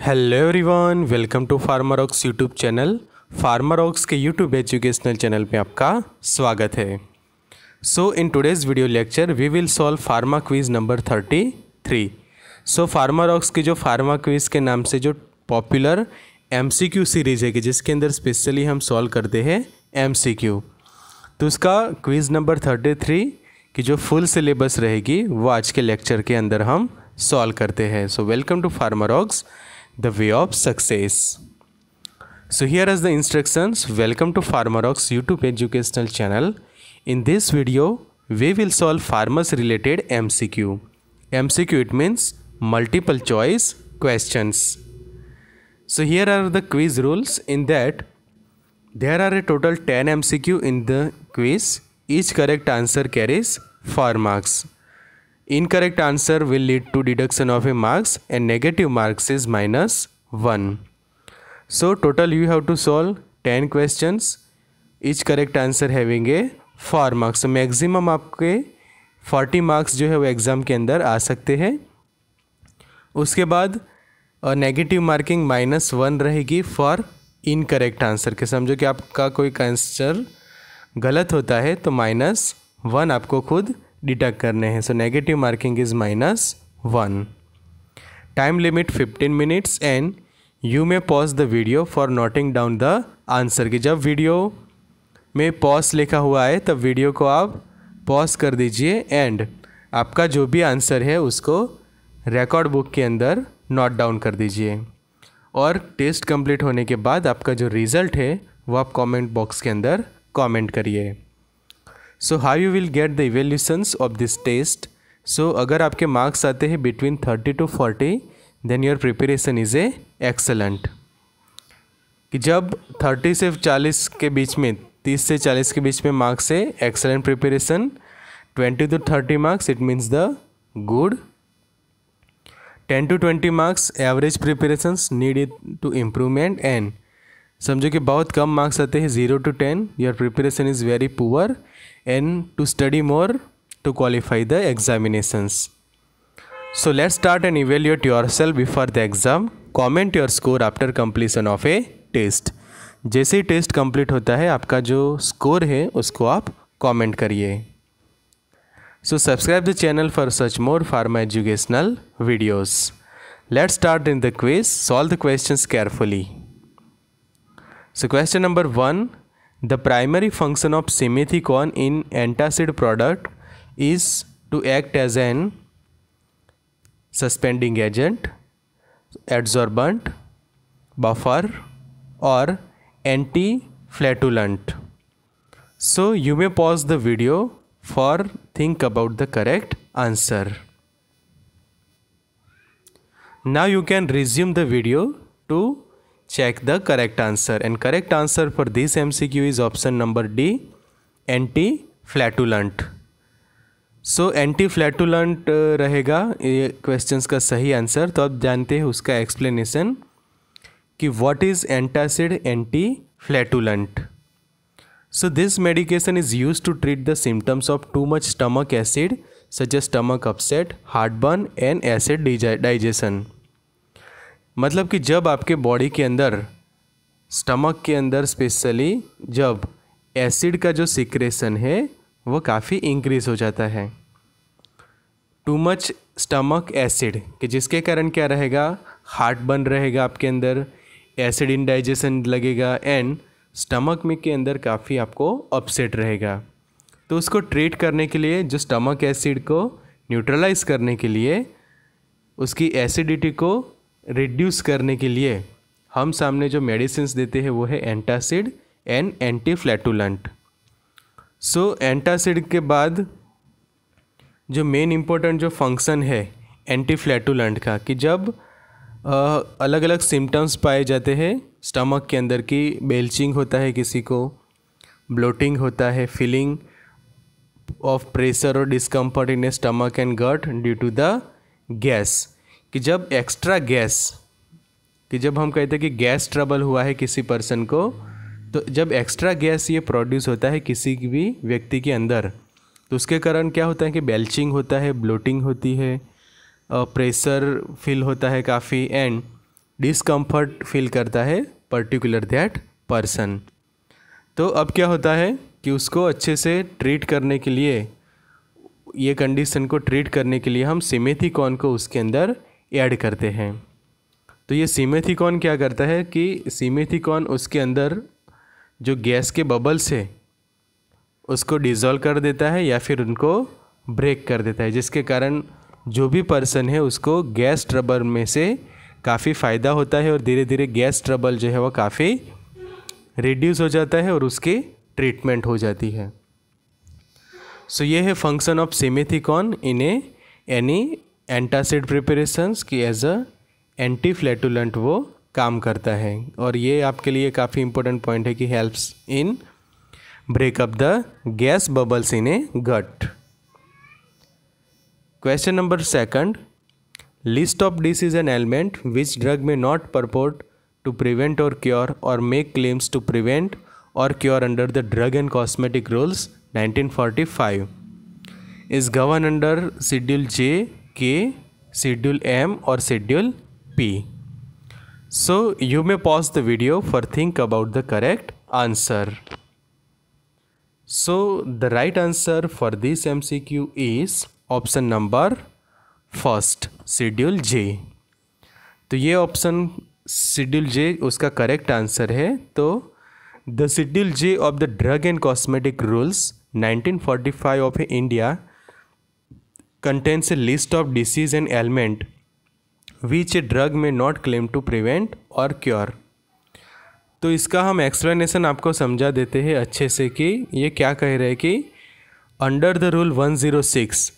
Hello everyone welcome to Pharmarox YouTube channel Pharmarox के YouTube educational channel पे आपका स्वागत है so in today's video lecture we will solve pharma quiz number thirty three so Pharmarox की जो pharma quiz के नाम से जो पॉपुलर एमसीक्यू सीरीज़ है कि जिसके अंदर स्पेशली हम सॉल्व करते हैं एम तो उसका क्विज़ नंबर थर्टी थ्री की जो फुल सिलेबस रहेगी वो आज के लेक्चर के अंदर हम सॉल्व करते हैं so welcome to Pharmarox the way of success. So here is the instructions. Welcome to Farmerox YouTube educational channel. In this video, we will solve farmers related MCQ. MCQ it means multiple choice questions. So here are the quiz rules in that there are a total 10 MCQ in the quiz. Each correct answer carries 4 marks. Incorrect answer will lead to deduction of a marks and negative marks is minus 1. So total you have to solve 10 questions. Each correct answer having a 4 marks. Maximum आपके 40 marks जो है वो exam के अंदर आ सकते हैं उसके बाद नेगेटिव मार्किंग माइनस वन रहेगी फॉर इनकरेक्ट आंसर के समझो कि आपका कोई आंसर गलत होता है तो माइनस वन आपको खुद डिटेक्ट करने हैं so negative marking is minus one time limit fifteen minutes and you may pause the video for noting down the answer कि जब वीडियो में पॉज लिखा हुआ है तब वीडियो को आप पॉज कर दीजिए एंड आपका जो भी आंसर है उसको रिकॉर्ड बुक के अंदर नोट डाउन कर दीजिए और टेस्ट कंप्लीट होने के बाद आपका जो रिज़ल्ट है वो आप कमेंट बॉक्स के अंदर कमेंट करिए so how you will get the evaluations of this test so अगर आपके मार्क्स आते हैं between thirty to forty then your preparation is a excellent कि जब थर्टी से चालीस के बीच में तीस से चालीस के बीच में मार्क्स है excellent preparation twenty to thirty marks it means the good ten to twenty marks average preparations need it to improvement and समझो कि बहुत कम मार्क्स आते हैं zero to ten your preparation is very poor and to study more to qualify the examinations. So let's start and evaluate yourself before the exam. Comment your score after completion of a test. जैसे ही test complete होता है आपका जो score है उसको आप comment करिए so subscribe the channel for such more pharma educational videos let's start in the quiz solve the questions carefully so question number one The primary function of simethicone in antacid product is to act as an suspending agent, adsorbent, buffer or anti flatulent So you may pause the video for think about the correct answer. Now you can resume the video to Check the correct answer and correct answer for this MCQ is option number D anti-flatulent. So anti flatulent रहेगा ये questions का सही answer तो आप जानते हैं उसका explanation कि what is antacid anti flatulent so this medication is use to treat the symptoms of too much stomach acid such as stomach upset heart burn and acid digestion मतलब कि जब आपके बॉडी के अंदर स्टमक के अंदर specially जब acid का जो सिक्रेशन है वो काफ़ी इंक्रीज हो जाता है टू मच स्टमक एसिड कि जिसके कारण क्या रहेगा हार्ट बन रहेगा आपके अंदर एसिड इनडाइजेशन लगेगा एंड स्टमक में के अंदर काफ़ी आपको अपसेट रहेगा तो उसको ट्रीट करने के लिए जो स्टमक एसिड को न्यूट्रलाइज करने के लिए उसकी एसिडिटी को रिड्यूस करने के लिए हम सामने जो मेडिसिन देते हैं वो है antacid and anti flatulent so antacid के बाद जो मेन इम्पोर्टेंट जो फंक्शन है एंटी फ्लैटुलेंट का कि जब आ, अलग अलग सिम्टम्स पाए जाते हैं स्टमक के अंदर की बेल्चिंग होता है किसी को ब्लोटिंग होता है फीलिंग ऑफ प्रेशर और discomfort in a stomach and gut due to the gas कि जब एक्स्ट्रा गैस कि जब हम कहते हैं कि गैस ट्रबल हुआ है किसी पर्सन को तो जब एक्स्ट्रा गैस ये प्रोड्यूस होता है किसी भी व्यक्ति के अंदर तो उसके कारण क्या होता है कि बेल्चिंग होता है ब्लोटिंग होती है प्रेशर फील होता है काफ़ी एंड डिसकम्फर्ट फील करता है पर्टिकुलर दैट पर्सन तो अब क्या होता है कि उसको अच्छे से ट्रीट करने के लिए ये कंडीशन को ट्रीट करने के लिए हम सिमेथिकॉन को उसके अंदर ऐड करते हैं तो ये सीमेथिकॉन क्या करता है कि सीमेथिकॉन उसके अंदर जो गैस के बबल्स है उसको डिज़ोल्व कर देता है या फिर उनको ब्रेक कर देता है जिसके कारण जो भी पर्सन है उसको गैस ट्रबल में से काफ़ी फ़ायदा होता है और धीरे धीरे गैस ट्रबल जो है वह काफ़ी रिड्यूस हो जाता है और उसकी ट्रीटमेंट हो जाती है सो so, ये है function of simethicone in a any antacid preparations की एज अ एंटी फ्लैटुलेंट वो काम करता है और ये आपके लिए काफ़ी इंपॉर्टेंट पॉइंट है कि helps in breakup the gas bubbles in a gut question number second list of disease and an element which drug में नॉट परपोर्ट टू प्रिवेंट और क्योर और मेक क्लेम्स टू प्रिवेंट और cure under the drug and cosmetic rules 1945 is govern under schedule J के schedule M और schedule P so you may pause the video for think about the correct answer so the right answer for this M C Q is option number first schedule J तो ये option schedule जे उसका correct answer है तो the schedule J of the drug and cosmetic rules 1945 of India contains a list of disease and ailment which a drug may not claim to prevent or cure तो इसका हम explanation आपको समझा देते हैं अच्छे से कि ये क्या कह रहे हैं कि under the rule 106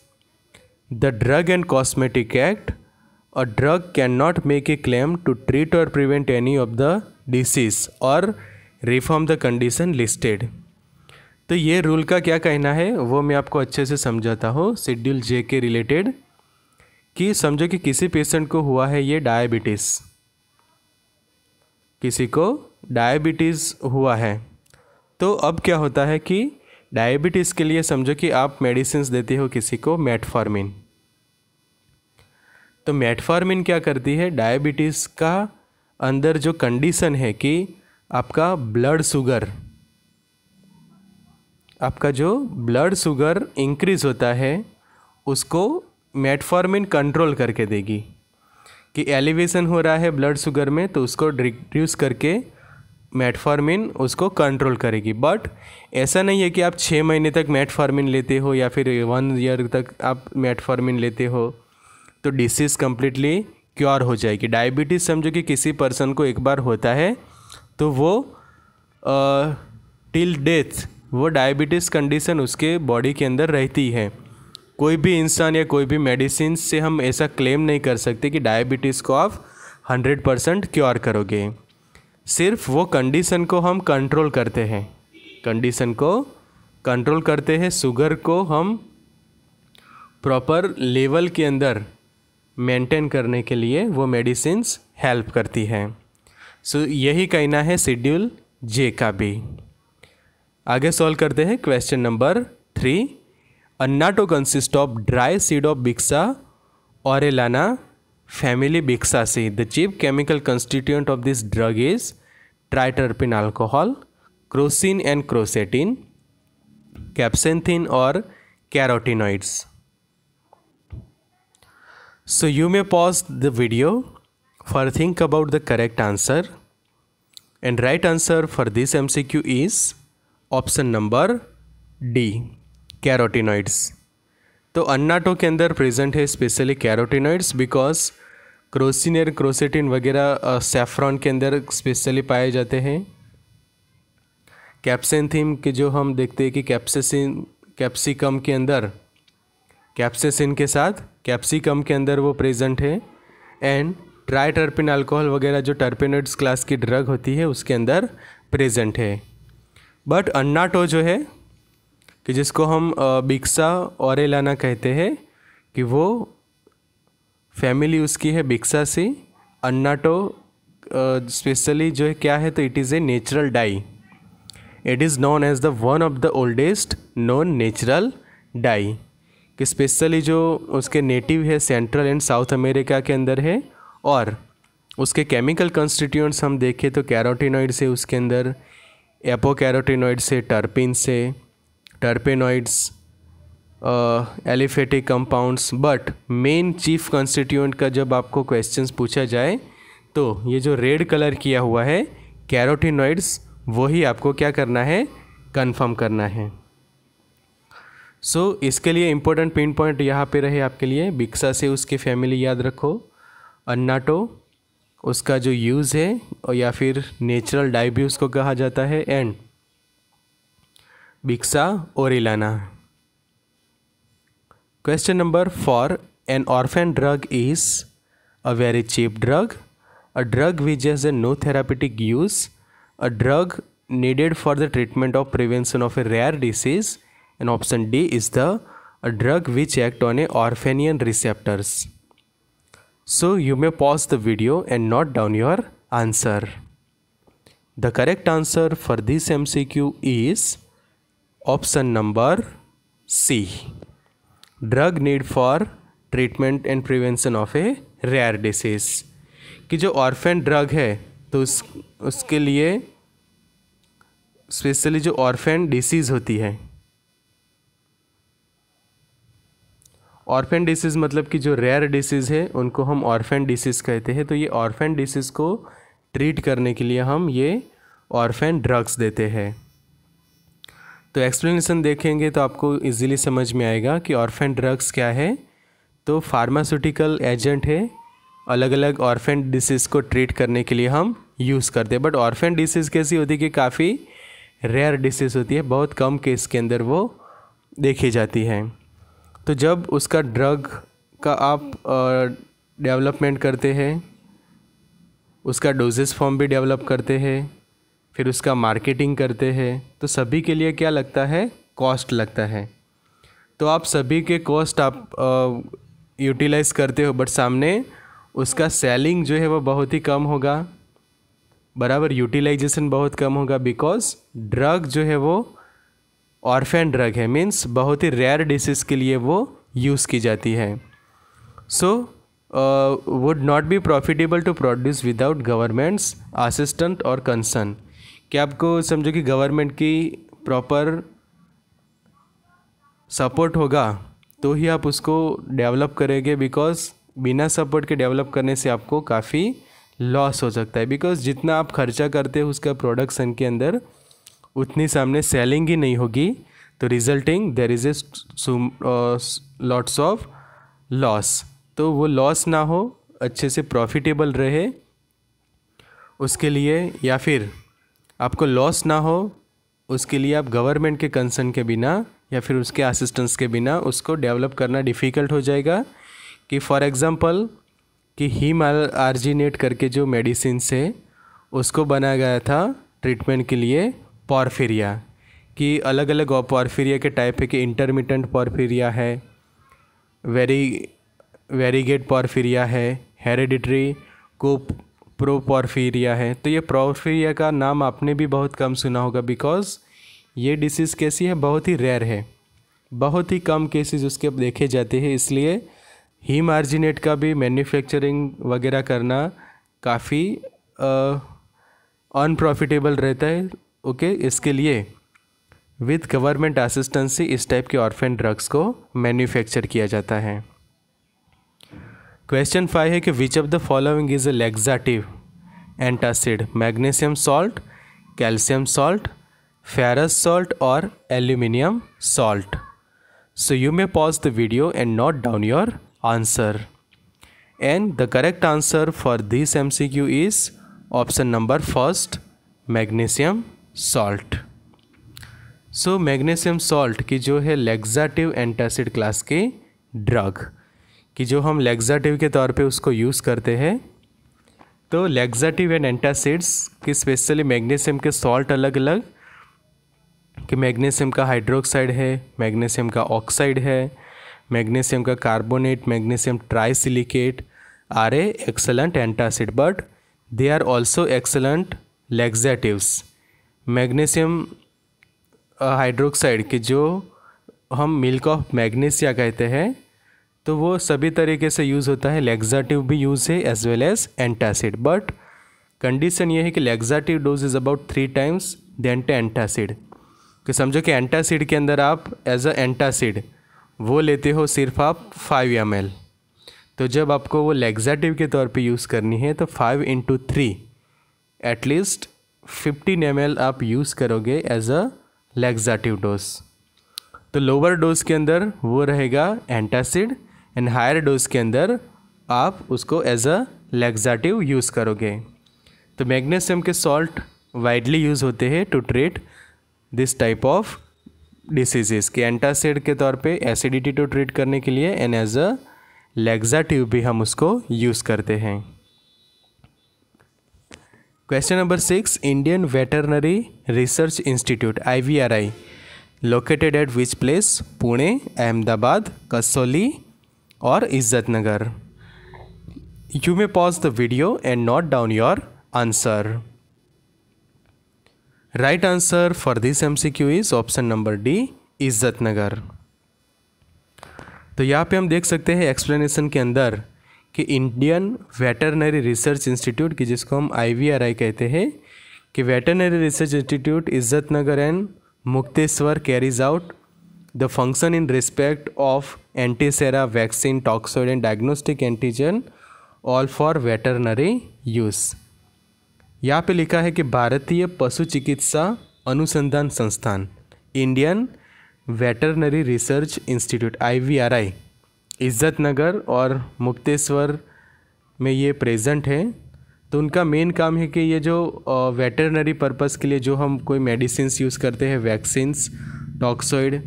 the drug and cosmetic act a drug can not make a claim to treat और prevent any of the disease और रिफॉर्म द कंडीशन लिस्टेड तो ये रूल का क्या कहना है वो मैं आपको अच्छे से समझाता हूँ शेड्यूल जे के रिलेटेड कि समझो कि किसी पेशेंट को हुआ है ये डायबिटीज़ किसी को डायबिटीज़ हुआ है तो अब क्या होता है कि डायबिटीज़ के लिए समझो कि आप मेडिसिन देते हो किसी को मेटफॉर्मिन तो मेटफॉर्मिन क्या करती है डायबिटीज़ का अंदर जो कंडीशन है कि आपका ब्लड शुगर आपका जो ब्लड शुगर इंक्रीज़ होता है उसको मेटफॉर्मिन कंट्रोल करके देगी कि एलिवेशन हो रहा है ब्लड शुगर में तो उसको रिड्यूस करके मेटफॉर्मिन उसको कंट्रोल करेगी बट ऐसा नहीं है कि आप छः महीने तक मेटफॉर्मिन लेते हो या फिर वन ईयर तक आप मेटफॉर्मिन लेते हो तो डिसीज़ कम्प्लीटली क्योर हो जाएगी डायबिटीज़ समझो कि किसी पर्सन को एक बार होता है तो वो टिल डेथ वो डायबिटीज़ कंडीशन उसके बॉडी के अंदर रहती है कोई भी इंसान या कोई भी मेडिसिन से हम ऐसा क्लेम नहीं कर सकते कि डायबिटीज़ को आप हंड्रेड परसेंट क्योर करोगे सिर्फ वो कंडीशन को हम कंट्रोल करते हैं कंडीशन को कंट्रोल करते हैं शुगर को हम प्रॉपर लेवल के अंदर मेंटेन करने के लिए वो मेडिसिन हेल्प करती हैं सो so, यही कहना है शेड्यूल जे का भी आगे सॉल्व करते हैं question number three annatto consist of dry seed of Bixa orellana family Bixa से the chief chemical constituent of this drug is triterpene alcohol crocin and crocetin capsanthin और carotenoids so you may pause the video for think about the correct answer and right answer for this M C Q is option number D carotenoids तो annatto के अंदर present है specially carotenoids because Crocin क्रोसेटिन वगैरह saffron के अंदर specially पाए जाते हैं कैप्सेंथीम के जो हम देखते हैं कि कैप्सिन कैप्सिकम के अंदर कैप्सेसिन के साथ कैप्सिकम के अंदर वो प्रेजेंट है एंड ट्राई टर्पिन अल्कोहल वगैरह जो टर्पिनोइड्स क्लास की ड्रग होती है उसके अंदर प्रेजेंट है बट अन्नाटो तो जो है कि जिसको हम बिक्सा और एलाना कहते हैं कि वो फैमिली उसकी है बिक्सा से अन्नाटो तो, स्पेशली जो है क्या है तो it is a natural dye it is known as the one of the oldest known natural dye कि स्पेशली जो उसके नेटिव है सेंट्रल एंड साउथ अमेरिका के अंदर है और उसके केमिकल कंस्टिट्यूएंट्स हम देखें तो कैरोटीनॉइड से उसके अंदर एपोकैरोटिनोइड से टर्पिन से terpenoids aliphatic compounds but main chief constituent का जब आपको क्वेश्चंस पूछा जाए तो ये जो रेड कलर किया हुआ है कैरोटिनोइड्स वही आपको क्या करना है कंफर्म करना है सो so, इसके लिए इम्पोर्टेंट पिन पॉइंट यहाँ पे रहे आपके लिए बिक्सा से उसकी फैमिली याद रखो अन्नाटो उसका जो यूज़ है या फिर नेचुरल डाई भी उसको कहा जाता है and Bixa orellana question number four an orphan drug is a very cheap drug a drug which as a no therapeutic use a drug needed for the treatment of prevention of a rare disease and option D is the drug which act on a orphanin receptors So you may pause the video and note down your answer. The correct answer for this MCQ is option number C. Drug need for treatment and prevention of a rare disease कि जो orphan drug है तो उस उसके लिए specially जो orphan disease होती है ऑर्फेन डिसीज़ मतलब कि जो रेयर डिसीज़ है उनको हम ऑर्फेन डिसीज़ कहते हैं तो ये ऑर्फेन डिसीज़ को ट्रीट करने के लिए हम ये ऑर्फेन ड्रग्स देते हैं तो एक्सप्लेनेशन देखेंगे तो आपको इजीली समझ में आएगा कि ऑर्फेन ड्रग्स क्या है तो फार्मास्यूटिकल एजेंट है अलग अलग ऑर्फेन डिसीज़ को ट्रीट करने के लिए हम यूज़ करते हैं बट ऑर्फेन डिसीज़ कैसी होती है कि काफ़ी रेयर डिसीज़ होती है बहुत कम केस के अंदर वो देखी जाती है तो जब उसका ड्रग का आप डेवलपमेंट करते हैं उसका डोजेस फॉर्म भी डेवलप करते हैं फिर उसका मार्केटिंग करते हैं तो सभी के लिए क्या लगता है कॉस्ट लगता है तो आप सभी के कॉस्ट आप यूटिलाइज करते हो बट सामने उसका सेलिंग जो है वो बहुत ही कम होगा बराबर यूटिलाइजेशन बहुत कम होगा बिकॉज ड्रग जो है वो ऑर्फेन ड्रग है मीन्स बहुत ही रेयर डिसीज़ के लिए वो यूज़ की जाती है so would not be profitable to produce without government's assistant और कंसर्न क्या आपको समझो कि गवर्नमेंट की प्रॉपर सपोर्ट होगा तो ही आप उसको डेवलप करेंगे बिकॉज बिना सपोर्ट के डेवलप करने से आपको काफ़ी लॉस हो सकता है बिकॉज जितना आप खर्चा करते हो उसका प्रोडक्शन के अंदर उतनी सामने सेलिंग ही नहीं होगी तो resulting there is a lots of loss तो वो लॉस ना हो अच्छे से प्रॉफिटेबल रहे उसके लिए या फिर आपको लॉस ना हो उसके लिए आप गवर्नमेंट के कंसर्न के बिना या फिर उसके असिस्टेंस के बिना उसको डेवलप करना डिफ़िकल्ट हो जाएगा कि फॉर एग्ज़ाम्पल कि हीम आर्जिनेट करके जो मेडिसिन से उसको बनाया गया था ट्रीटमेंट के लिए पॉरफिरिया कि अलग अलग पॉरफिरिया के टाइप है कि इंटरमीटेंट पॉरफिरिया है वेरी वेरीगेट पॉरफिरिया है हेरिडिटरी को प्रो है तो ये पॉरफिरिया का नाम आपने भी बहुत कम सुना होगा बिकॉज़ ये डिसीज़ कैसी है बहुत ही रेयर है बहुत ही कम केसेस उसके देखे जाते हैं इसलिए ही मार्जिनेट का भी मैन्युफैक्चरिंग वगैरह करना काफ़ी अनप्रॉफिटेबल रहता है ओके इसके लिए विद गवर्नमेंट असिस्टेंसी इस टाइप के ऑर्फेन ड्रग्स को मैन्युफैक्चर किया जाता है क्वेश्चन फाइव है कि which of the following is a laxative antacid magnesium salt calcium salt ferrous salt और aluminium salt so you may pause the video and note down your answer and the correct answer for this M C Q is option number first magnesium salt so magnesium salt की जो है लेग्जाटिव antacid class के drug कि जो हम लेग्जाटिव के तौर पे उसको यूज़ करते हैं तो लेग्जाटिव एंड एंटासिड्स की स्पेशली मैग्नीशियम के सॉल्ट अलग अलग कि मैग्नीशियम का हाइड्रोक्साइड है मैग्नीशियम का ऑक्साइड है मैग्नीशियम का carbonate magnesium trisilicate are a excellent antacid but they are also excellent laxatives magnesium hydroxide की जो हम मिल्क ऑफ मैग्नीशिया कहते हैं तो वो सभी तरीके से यूज़ होता है लेग्जाटिव भी यूज़ है as well as antacid but condition ये है कि laxative dose is about three times than to antacid कि समझो कि एंटासिड के अंदर आप एज अ एंटासिड वो लेते हो सिर्फ आप फाइव एम तो जब आपको वो लेग्जाटिव के तौर पे यूज़ करनी है तो five into three at least fifteen M आप यूज़ करोगे एज अ लेग्जाटिव डोज तो लोअर डोज के अंदर वो रहेगा एंटासिड एंड हायर डोज के अंदर आप उसको एज अ लेग्जाटिव यूज़ करोगे तो मैग्नीशियम के सॉल्ट वाइडली यूज़ होते हैं to treat this type of diseases के एंटासिड के तौर पे एसिडिटी टू ट्रीट करने के लिए एंड एज अ लेग्जाटिव भी हम उसको यूज़ करते हैं question number six Indian veterinary research institute I located at which place Pune Ahmedabad Kasauli और Izatnagar you may pause the video and note down your answer right answer for this M C Q is option number D Izatnagar तो यहाँ पे हम देख सकते हैं explanation के अंदर कि इंडियन वेटरनरी रिसर्च इंस्टीट्यूट की जिसको हम आई कहते हैं कि veterinary research institute Izatnagar and Mukteshwar carries out the function in respect of antisera vaccine toxoid and diagnostic antigen all for veterinary use यहाँ पे लिखा है कि भारतीय पशु चिकित्सा अनुसंधान संस्थान Indian veterinary research institute I Izatnagar और मुक्तेश्वर में ये प्रेजेंट है तो उनका मेन काम है कि ये जो वेटरनरी पर्पस के लिए जो हम कोई मेडिसिन यूज़ करते हैं वैक्सीन्स टॉक्सोइड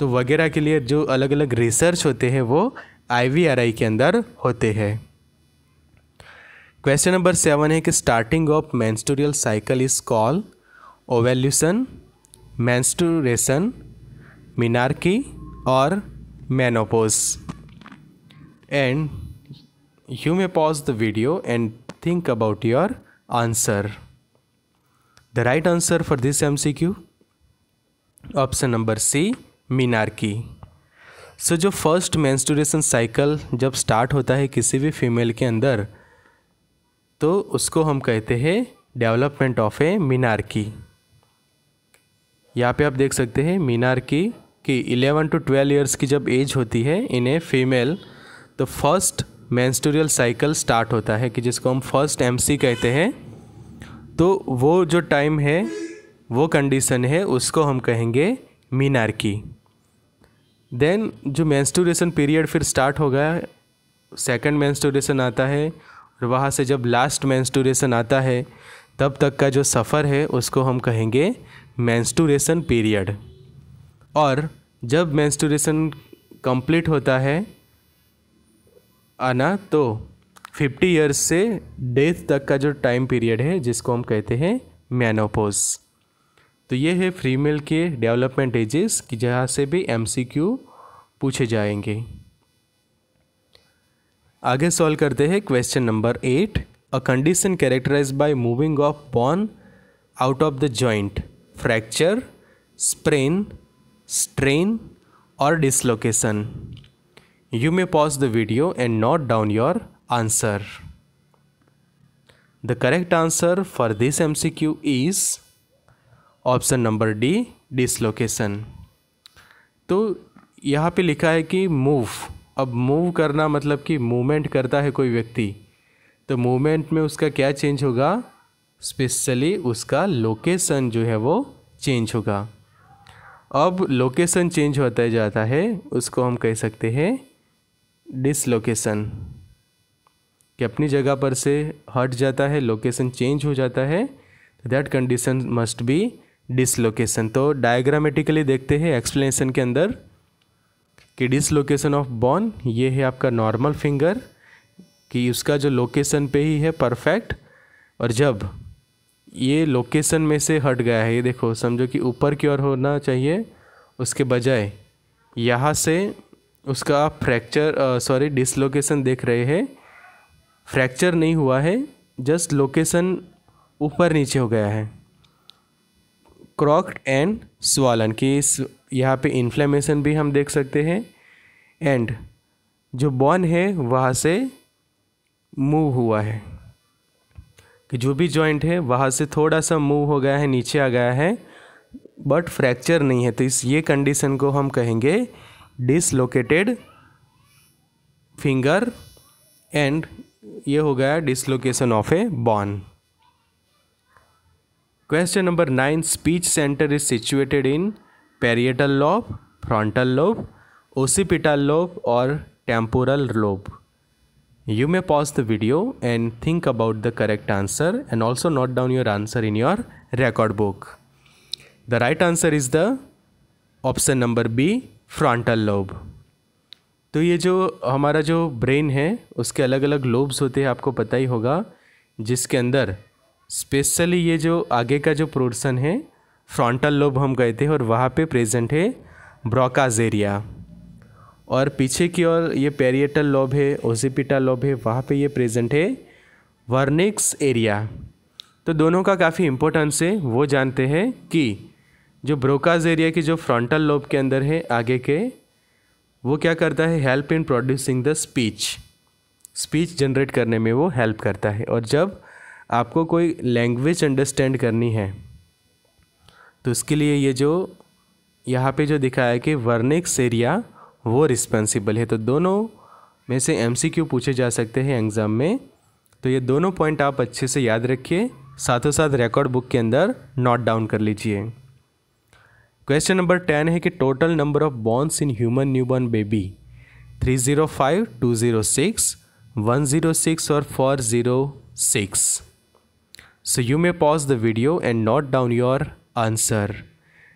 तो वगैरह के लिए जो अलग अलग रिसर्च होते हैं वो आई के अंदर होते हैं क्वेश्चन नंबर सेवन है कि starting of menstrual cycle is call ovulation menstruation menarche और menopause. And you may pause the video and think about your answer. The right answer for this MCQ option number C menarche so so, जो first menstruation cycle जब start होता है किसी भी female के अंदर तो उसको हम कहते हैं डेवलपमेंट ऑफ ए मीनार की यहाँ पे आप देख सकते हैं मीनार की कि 11 टू 12 इयर्स की जब एज होती है इन ए फीमेल तो फर्स्ट मैंस्टोरियल साइकिल स्टार्ट होता है कि जिसको हम फर्स्ट एम कहते हैं तो वो जो टाइम है वो कंडीशन है उसको हम कहेंगे मीनार्की देन जो मैंस्टोरेशन पीरियड फिर स्टार्ट होगा सेकंड मैंस्टोरेशन आता है और वहाँ से जब लास्ट मैंस्टोरेशन आता है तब तक का जो सफ़र है उसको हम कहेंगे मैंस्टोरेशन पीरियड और जब मैंस्टोरेशन कंप्लीट होता है आना तो 50 इयर्स से डेथ तक का जो टाइम पीरियड है जिसको हम कहते हैं मैनोपोज तो ये है फीमेल के डेवलपमेंट एजेस कि जहाँ से भी एम पूछे जाएंगे आगे सॉल्व करते हैं question number eight a condition characterize by moving of bone out of the joint fracture sprain strain और dislocation you may pause the video and note down your answer the correct answer for this M C Q is option number D dislocation तो यहाँ पे लिखा है कि move अब move करना मतलब कि मूवमेंट करता है कोई व्यक्ति तो मूवमेंट में उसका क्या चेंज होगा स्पेशली उसका लोकेशन जो है वो चेंज होगा अब लोकेशन चेंज होता जाता है उसको हम कह सकते हैं डिसलोकेशन कि अपनी जगह पर से हट जाता है लोकेशन चेंज हो जाता है that condition must be dislocation तो डायग्रामेटिकली देखते हैं एक्सप्लेनेशन के अंदर कि डिसलोकेशन ऑफ बॉन ये है आपका नॉर्मल फिंगर कि उसका जो लोकेशन पे ही है परफेक्ट और जब ये लोकेशन में से हट गया है ये देखो समझो कि ऊपर की ओर होना चाहिए उसके बजाय यहाँ से उसका आप फ्रैक्चर सॉरी डिसलोकेशन देख रहे हैं फ्रैक्चर नहीं हुआ है जस्ट लोकेशन ऊपर नीचे हो गया है क्रॉक्ड एंड स्वालन कि इस यहाँ पे इन्फ्लेमेशन भी हम देख सकते हैं एंड जो बॉन है वहाँ से मूव हुआ है कि जो भी जॉइंट है वहाँ से थोड़ा सा मूव हो गया है नीचे आ गया है बट फ्रैक्चर नहीं है तो इस ये कंडीशन को हम कहेंगे डिसलोकेटेड फिंगर एंड ये हो गया dislocation of a bone question number nine speech centre is situated in parietal lobe frontal lobe occipital lobe और temporal lobe You may pause the video and think about the correct answer and also note down your answer in your record book. The right answer is the option number B frontal lobe तो ये जो हमारा जो brain है उसके अलग अलग lobes होते हैं आपको पता ही होगा जिसके अंदर स्पेशली ये जो आगे का जो पोर्सन है फ्रंटल लोब हम गए थे और वहाँ पे प्रेजेंट है ब्रोकाज एरिया और पीछे की ओर ये पेरिएटल लोब है ओजिपिटा लोब है वहाँ पे ये प्रेजेंट है वर्निक्स एरिया तो दोनों का काफ़ी इम्पोर्टेंस है वो जानते हैं कि जो ब्रोकाज एरिया की जो फ्रंटल लोब के अंदर है आगे के वो क्या करता है help in producing the speech speech generate करने में वो हेल्प करता है और जब आपको कोई लैंग्वेज अंडरस्टैंड करनी है तो उसके लिए ये जो यहाँ पे जो दिखाया है कि वर्निक्स एरिया वो रिस्पॉन्सिबल है तो दोनों में से एम पूछे जा सकते हैं एग्ज़ाम में तो ये दोनों पॉइंट आप अच्छे से याद रखिए साथों साथ रिकॉर्ड बुक के अंदर नोट डाउन कर लीजिए क्वेश्चन नंबर टेन है कि total number of bones in human newborn baby three zero five two zero six one zero six और four zero six so you may pause the video and note down your answer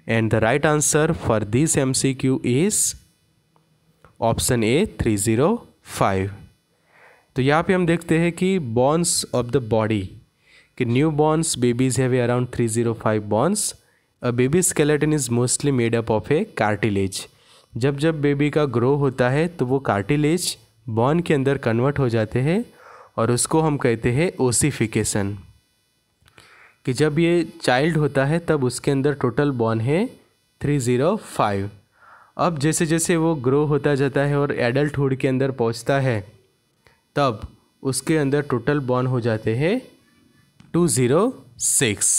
and the right answer for this M C Q is option A three zero five तो यहाँ पे हम देखते हैं कि bones of the body कि newborns babies have around three zero five bones a baby skeleton is mostly made up of a cartilage जब जब बेबी का ग्रो होता है तो वो कार्टिलेज बॉन के अंदर कन्वर्ट हो जाते हैं और उसको हम कहते हैं ओसीफिकेशन कि जब ये चाइल्ड होता है तब उसके अंदर टोटल बॉन है थ्री ज़ीरो फाइव अब जैसे जैसे वो ग्रो होता जाता है और एडल्टहुड के अंदर पहुंचता है तब उसके अंदर टोटल बॉर्न हो जाते हैं two zero six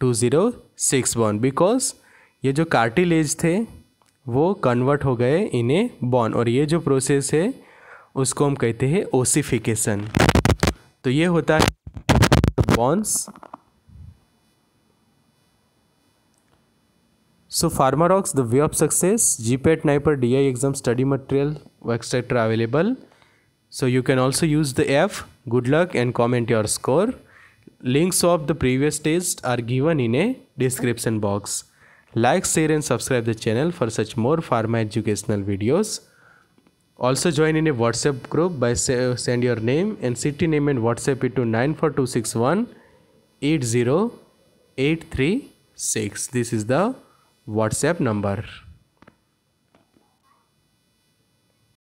two zero six born because ये जो कार्टिलेज थे वो कन्वर्ट हो गए इन्हें बॉर्न और ये जो प्रोसेस है उसको हम कहते हैं ओसिफिकेशन तो ये होता है bones So Pharmarox, the way of success, GPAT, NIPER, DI exam study material, etc. available. So you can also use the F, good luck and comment your score. Links of the previous test are given in a description box. Like, share and subscribe the channel for such more pharma educational videos. Also join in a WhatsApp group by send your name and city name and WhatsApp it to 94261 80836. This is the WhatsApp number